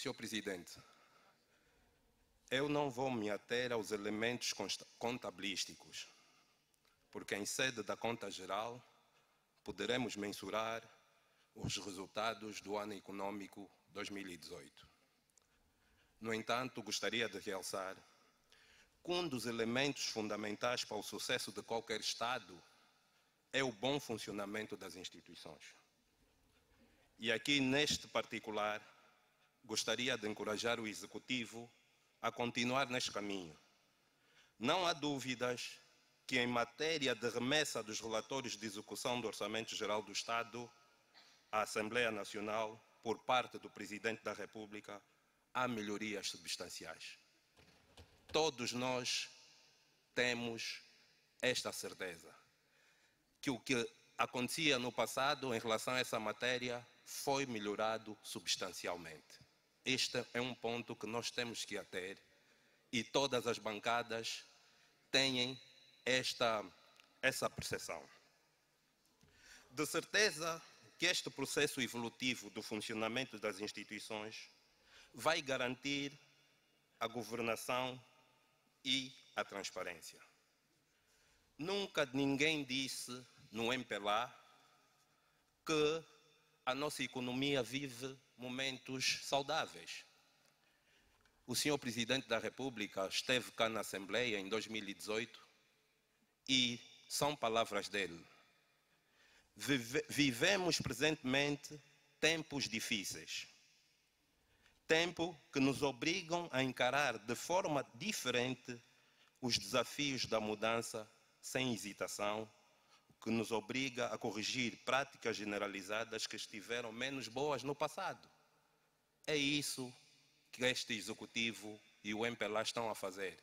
Senhor Presidente, eu não vou me ater aos elementos contabilísticos, porque em sede da conta geral poderemos mensurar os resultados do ano econômico 2018. No entanto, gostaria de realçar que um dos elementos fundamentais para o sucesso de qualquer Estado é o bom funcionamento das instituições. E aqui, neste particular, gostaria de encorajar o executivo a continuar neste caminho. Não há dúvidas que, em matéria de remessa dos relatórios de execução do Orçamento Geral do Estado à Assembleia Nacional, por parte do Presidente da República, há melhorias substanciais. Todos nós temos esta certeza que o que acontecia no passado em relação a essa matéria foi melhorado substancialmente. Este é um ponto que nós temos que ater e todas as bancadas têm esta, essa percepção. De certeza que este processo evolutivo do funcionamento das instituições vai garantir a governação e a transparência. Nunca ninguém disse no MPLA que a nossa economia vive momentos saudáveis. O senhor presidente da República esteve cá na Assembleia em 2018 e são palavras dele. vivemos presentemente tempos difíceis. Tempo que nos obrigam a encarar de forma diferente os desafios da mudança sem hesitação que nos obriga a corrigir práticas generalizadas que estiveram menos boas no passado. É isso que este executivo e o MPLA estão a fazer.